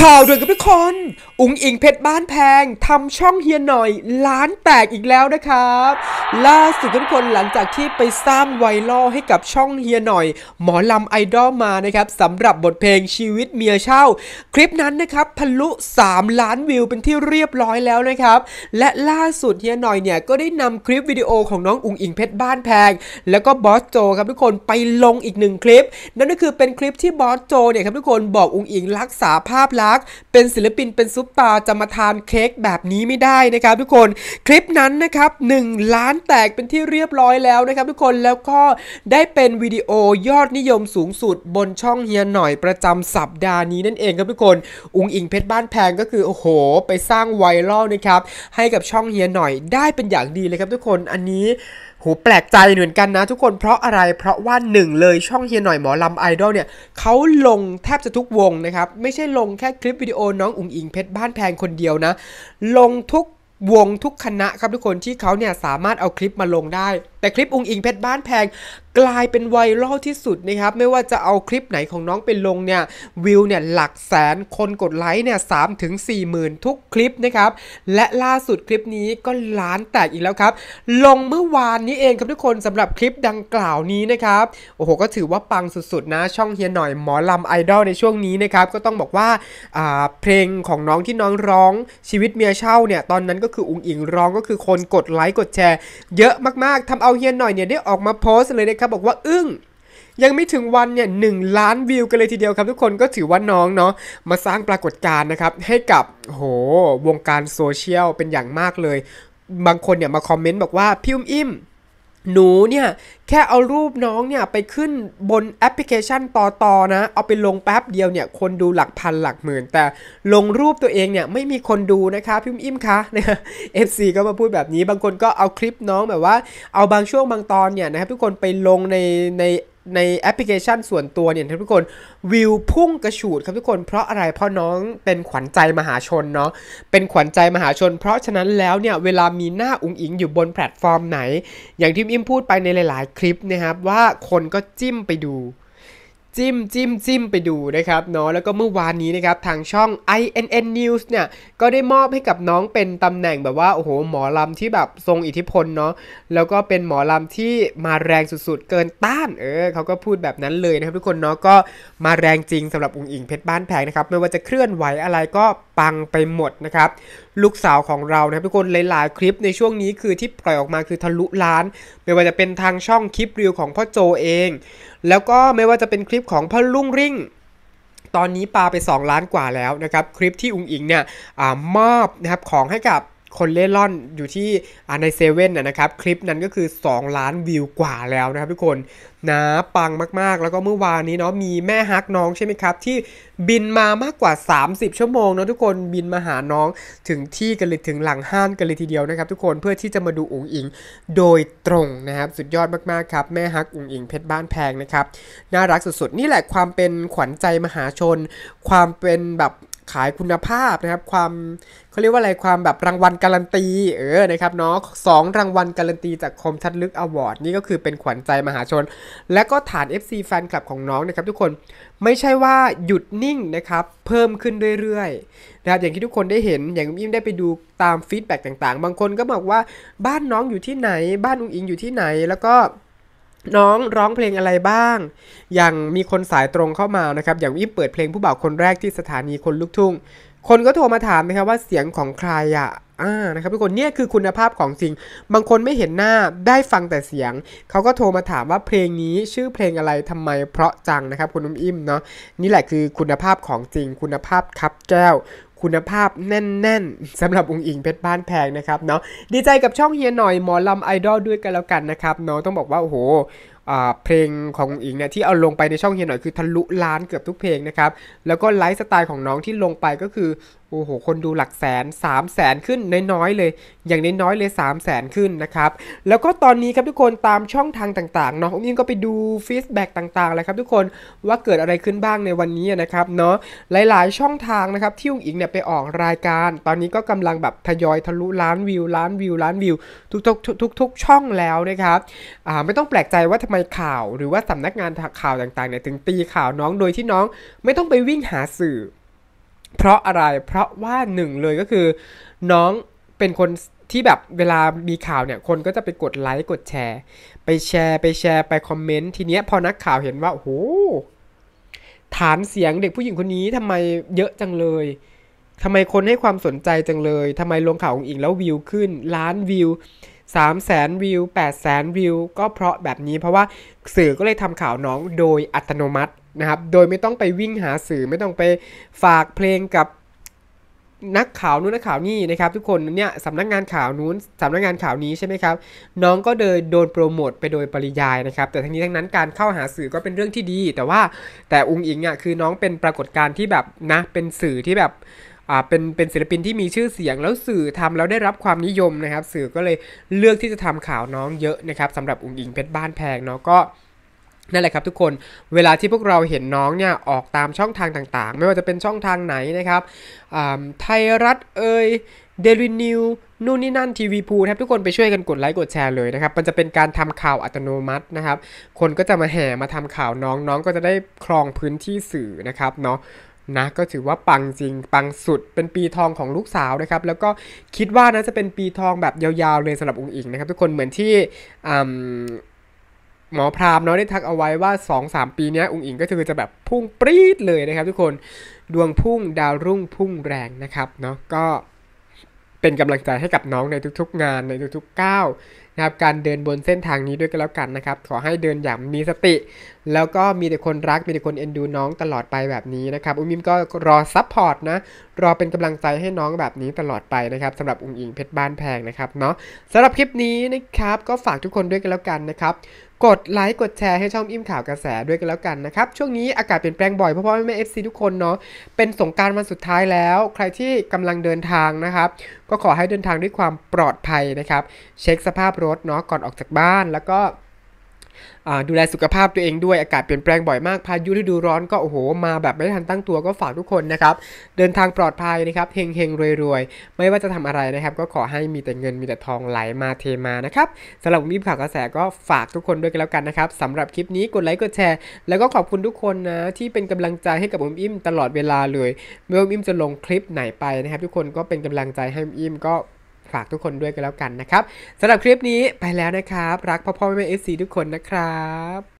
ข่าวด่วนกับทุกคน อุงอิงเพชรบ้านแพงทำช่องเฮียหน่อย ล้านแตกอีกแล้วนะครับ ล่าสุดทุกคนหลังจากที่ไปสร้างไวรัลให้กับช่องเฮียหน่อย หมอลำไอดอลมานะครับสำหรับบทเพลงชีวิตเมียเช่า คลิปนั้นนะครับทะลุ 3 ล้านวิวเป็นที่เรียบร้อยแล้วนะครับและล่าสุดเฮียหน่อยเนี่ยก็ได้นำคลิปวิดีโอของน้องอุงอิงเพชรบ้านแพงแล้วก็บอสโจครับทุกคนไปลงอีกหนึ่งคลิป นั่นก็คือเป็นคลิปที่บอสโจเนี่ยครับทุกคนบอกอุงอิงรักษาภาพลัักเป็นศิลปินเป็นซุปตาจะมาทานเค้กแบบนี้ไม่ได้นะครับทุกคนคลิปนั้นนะครับ1ล้านแตกเป็นที่เรียบร้อยแล้วนะครับ ทุกคนแล้วก็ได้เป็นวิดีโอยอดนิยมสูงสุดบนช่องเฮียหน่อย ประจำสัปดาห์นี้นั่นเองครับทุกคน อุงอิงเพชรบ้านแพงก็คือโอ้โห ไปสร้างไวรัลนะครับให้กับช่องเฮียหน่อยได้เป็นอย่างดีเลยครับทุกคนอันนี้หูแปลกใจเหมือนกันนะทุกคนเพราะอะไรเพราะว่าหนึ่งเลยช่องเฮียหน่อยหมอลำไอดอลเนี่ยเขาลงแทบจะทุกวงนะครับ ไม่ใช่ลงแค่คลิปวิดีโอน้องอุ๋งอิงเพชรบ้านแพงคนเดียวนะ ลงทุกวงทุกคณะครับทุกคนที่เขาเนี่ยสามารถเอาคลิปมาลงได้แต่คลิปอุงอิงเพชรบ้านแพงกลายเป็นไวรัลที่สุดนะครับไม่ว่าจะเอาคลิปไหนของน้องไปลงเนี่ยวิวเนี่ยหลักแสนคนกดไลค์เนี่ยสามถึงสี่หมื่นทุกคลิปนะครับและล่าสุดคลิปนี้ก็ล้านแตกอีกแล้วครับ ลงเมื่อวานนี้เองครับทุกคนสำหรับคลิปดังกล่าวนี้นะครับโอ้โห ก็ถือว่าปังสุดๆ นะ ช่องเฮียหน่อยหมอลำไอดอลในช่วงนี้นะครับก็ต้องบอกว่าเพลงของน้องที่น้องร้องชีวิตเมียเช่าเนี่ยตอนนั้นก็คืออุงอิงร้องก็คือคนกดไลค์กดแชร์ เยอะมากๆทำเอาเฮียนหน่อยเนี่ยได้ออกมาโพสต์เลยนะครับบอกว่าอึ้งยังไม่ถึงวันเนี่ยหล้านวิวกันเลยทีเดียวครับทุกคนก็ถือว่าน้องเนาะมาสร้างปรากฏการณ์นะครับให้กับโหวงการโซเชียลเป็นอย่างมากเลย บางคนเนี่ยมาคอมเมนต์บอกว่าพิมอิ่มหนูเนี่ยแค่เอารูปน้องเนี่ยไปขึ้นบนแอปพลิเคชันต่อต่อนะเอาไปลงแป๊บเดียวเนี่ยคนดูหลักพันหลักหมื่นแต่ลงรูปตัวเองเนี่ยไม่มีคนดูนะคะพิมอิ่มคะนะเอฟซีก็มาพูดแบบนี้บางคนก็เอาคลิปน้องแบบว่าเอาบางช่วงบางตอนเนี่ยนะครับทุกคนไปลงในในในแอปพลิเคชันส่วนตัวเนี่ยทุกคน วิวพุ่งกระฉูดครับทุกคน เพราะอะไรเพราะน้องเป็นขวัญใจมหาชนเนาะเป็นขวัญใจมหาชนเพราะฉะนั้นแล้วเนี่ย เวลามีหน้าอุ้งอิงอยู่บนแพลตฟอร์มไหน อย่างที่อิมพูดไปในหลาย ๆ คลิปนะครับว่าคนก็จิ้มไปดูจิ้มจิ้มจิ้มไปดูนะครับเนาะแล้วก็เมื่อวานนี้นะครับ ทางช่อง INN News เนี่ยก็ได้มอบให้กับน้องเป็นตำแหน่งแบบว่าโอ้โหหมอลำที่แบบทรงอิทธิพลเนาะแล้วก็เป็นหมอลำที่มาแรงสุดๆ เกินต้าน เออเขาก็พูดแบบนั้นเลยนะครับทุกคนเนาะก็มาแรงจริงสำหรับองค์อิงเพชรบ้านแพงนะครับ ไม่ว่าจะเคลื่อนไหวอะไรก็ปังไปหมดนะครับลูกสาวของเรานะครับทุกคนหลายๆคลิปในช่วงนี้คือที่ปล่อยออกมาคือทะลุล้าน ไม่ว่าจะเป็นทางช่องคลิปรีวของพ่อโจเอง แล้วก็ไม่ว่าจะเป็นคลิปของพ่อลุงริ่ง ตอนนี้ปาไป 2 ล้านกว่าแล้วนะครับ คลิปที่อุงอิงเนี่ยอมอบนะครับของให้กับคนเล่นล่อนอยู่ที่ในเซเว่นนะครับคลิปนั้นก็คือ 2 ล้านวิวกว่าแล้วนะครับทุกคนนะปังมากๆ แล้วก็เมื่อวานนี้เนาะมีแม่ฮักน้องใช่ไหมครับ ที่บินมามากกว่า 30 ชั่วโมงเนาะทุกคนบินมาหาน้องถึงที่กันเลยถึงหลังห้านกันเลยทีเดียวนะครับทุกคนเพื่อที่จะมาดูอุ๋งอิงโดยตรงนะครับ สุดยอดมาก ๆ ครับ แม่ฮักอุ๋งอิงเพชรบ้านแพงนะครับน่ารักสุด ๆ นี่แหละความเป็นขวัญใจมหาชน ความเป็นแบบขายคุณภาพนะครับความเขาเรียกว่าอะไรความแบบรางวัลการันตีเออนะครับเนาะสองรางวัลการันตีจากคมชัดลึกอวอร์ดนี่ก็คือเป็นขวัญใจมหาชน และก็ฐาน FC แฟนคลับของน้องนะครับทุกคนไม่ใช่ว่าหยุดนิ่งนะครับเพิ่มขึ้นเรื่อยๆนะครับอย่างที่ทุกคนได้เห็นอย่างอิ่ได้ไปดูตามฟีดแบ็กต่าง ๆ บางคนก็บอกว่าบ้านน้องอยู่ที่ไหน บ้านอุ้งอิงอยู่ที่ไหนแล้วก็น้องร้องเพลงอะไรบ้าง อย่างมีคนสายตรงเข้ามานะครับ อย่างวิเปิดเพลงผู้บ่าวคนแรกที่สถานีคนลุกทุ่งคนก็โทรมาถามนะครับว่าเสียงของใครอะอ่านะครับทุกคนเนี่ยคือคุณภาพของจริงบางคนไม่เห็นหน้าได้ฟังแต่เสียง เขาก็โทรมาถามว่าเพลงนี้ชื่อเพลงอะไรทำไม เพราะจังนะครับ คุณอุ้มอิ่มเนาะ นี่แหละคือคุณภาพของจริงคุณภาพคับแจ้วคุณภาพแน่นๆสำหรับองค์อิงเพชรบ้านแพงนะครับเนาะดีใจกับช่องเฮียหน่อยหมอลำไอดอลด้วยกันแล้วกันนะครับเนาะต้องบอกว่าโอ้โหเพลงของอิงเนี่ยที่เอาลงไปในช่องเฮียหน่อยคือทะลุล้านเกือบทุกเพลงนะครับแล้วก็ไลฟ์สไตล์ของน้องที่ลงไปก็คือโอ้โหคนดูหลักแสน 3 0 0แสนขึ้นน้อยๆเลย อย่างน้อยๆเลย 3 0 0แสนขึ้นนะครับ แล้วก็ตอนนี้ครับทุกคนตามช่องทางต่างๆเนาะอุ้มอิงก็ไปดูฟีดแบ็กต่างๆเลยครับทุกคนว่าเกิดอะไรขึ้นบ้างในวันนี้นะครับเนาะ หลายๆช่องทางนะครับที่อุ้มอิงเนี่ยไปออกรายการ ตอนนี้ก็กำลังแบบทยอยทะลุล้านวิวล้านวิวล้านวิวทุกๆทุก ๆ ช่องแล้วนะครับอ่าไม่ต้องแปลกใจว่าทำไมข่าว หรือว่าสำนักงานข่าวต่างๆเนี่ยถึงตีข่าวน้องโดยที่น้องไม่ต้องไปวิ่งหาสื่อเพราะอะไร เพราะว่าหนึ่งเลยก็คือ น้องเป็นคนที่แบบเวลามีข่าวเนี่ยคนก็จะไปกดไลค์กดแชร์ ไปแชร์ ไปแชร์ไปคอมเมนต์ทีเนี้ยพอนักข่าวเห็นว่าโอ้โหฐานเสียงเด็กผู้หญิงคนนี้ทำไมเยอะจังเลย ทำไมคนให้ความสนใจจังเลย ทำไมลงข่าวของอิงแล้ววิวขึ้นล้านวิวสามแสนวิวแปดแสนวิวก็เพราะแบบนี้เพราะว่าสื่อก็เลยทำข่าวน้องโดยอัตโนมัตินะครับโดยไม่ต้องไปวิ่งหาสื่อไม่ต้องไปฝากเพลงกับนักข่าวนู้นนักข่าวนี่นะครับ ทุกคนเนี่ยสำนักงานข่าวนู้นสำนักงานข่าวนี้ใช่ไหมครับน้องก็เดินโดนโปรโมทไปโดยปริยายนะครับ แต่ทั้งนี้ทั้งนั้นการเข้าหาสื่อก็เป็นเรื่องที่ดี แต่ว่าแต่อุงอิงอ่ะคือน้องเป็นปรากฏการณ์ที่แบบนะเป็นสื่อที่แบบอ่าเป็นเป็นศิลปินที่มีชื่อเสียงแล้วสื่อทำแล้วได้รับความนิยมนะครับ สื่อก็เลยเลือกที่จะทำข่าวน้องเยอะนะครับสำหรับอุงอิงเพชรบ้านแพงเนาะก็นั่นแหละครับทุกคนเวลาที่พวกเราเห็นน้องเนี่ยออกตามช่องทางต่างๆ ไม่ว่าจะเป็นช่องทางไหนนะครับไทยรัฐเอ่ยเดลินิวนู่นนี่นั่นทีวีพูคับทุกคนไปช่วยกันกดไลค์กดแชร์เลยนะครับ มันจะเป็นการทำข่าวอัตโนมัตินะครับ คนก็จะมาแห่มาทำข่าวน้อง น้องก็จะได้ครองพื้นที่สื่อนะครับเนาะนะก็ถือว่าปังจริง ปังสุด เป็นปีทองของลูกสาวนะครับแล้วก็คิดว่านะจะเป็นปีทองแบบยาวๆเลยสำหรับองค์อิงนะครับ ทุกคนเหมือนที่หมอพรามเนาะได้ทักเอาไว้ว่า 2-3 ปีนี้องค์อิงก็คือจะแบบพุ่งปรี๊ดเลยนะครับทุกคนดวงพุ่งดาวรุ่งพุ่งแรงนะครับเนาะก็เป็นกำลังใจให้กับน้องในทุกๆ งานในทุกๆก้าวนะครับการเดินบนเส้นทางนี้ด้วยกันแล้วกันนะครับ ขอให้เดินอย่างมีสติ แล้วก็มีแต่คนรักมีแต่คนเอ็นดูน้องตลอดไปแบบนี้นะครับอุ้มมิมก็รอซับพอร์ตนะรอเป็นกำลังใจให้น้องแบบนี้ตลอดไปนะครับสำหรับอุ้งอิงเพชรบ้านแพงนะครับเนาะสำหรับคลิปนี้นะครับก็ฝากทุกคนด้วยกันแล้วกันนะครับกดไลค์กดแชร์ให้ช่องอิ่มข่าวกระแสด้วยกันแล้วกันนะครับ ช่วงนี้อากาศเปลี่ยนแปลงบ่อยเพราะพ่อแม่เอฟซีทุกคนเนาะเป็นสงการวันสุดท้ายแล้ว ใครที่กำลังเดินทางนะครับ ก็ขอให้เดินทางด้วยความปลอดภัยนะครับ เช็คสภาพรถเนาะก่อนออกจากบ้านแล้วก็ดูแลสุขภาพตัวเองด้วย อากาศเปลี่ยนแปลงบ่อยมากพายุฤดูร้อนก็โอ้โห มาแบบไม่ทันตั้งตัวก็ฝากทุกคนนะครับเดินทางปลอดภัยนะครับเฮงเฮงรวยรวยไม่ว่าจะทำอะไรนะครับก็ขอให้มีแต่เงินมีแต่ทองไหลมาเทมานะครับสำหรับมีข่าวกระแสก็ฝากทุกคนด้วยกันแล้วกันนะครับสำหรับคลิปนี้กดไลค์กดแชร์ แล้วก็ขอบคุณทุกคนนะที่เป็นกำลังใจให้กับอมอิ่มตลอดเวลาเลยเมื่ออมอิ่มจะลงคลิปไหนไปนะครับ ทุกคนก็เป็นกำลังใจให้อมอิ่มก็ฝากทุกคนด้วยกันแล้วกันนะครับสำหรับคลิปนี้ไปแล้วนะครับ รักพ่อพ่อแม่เอฟซีทุกคนนะครับ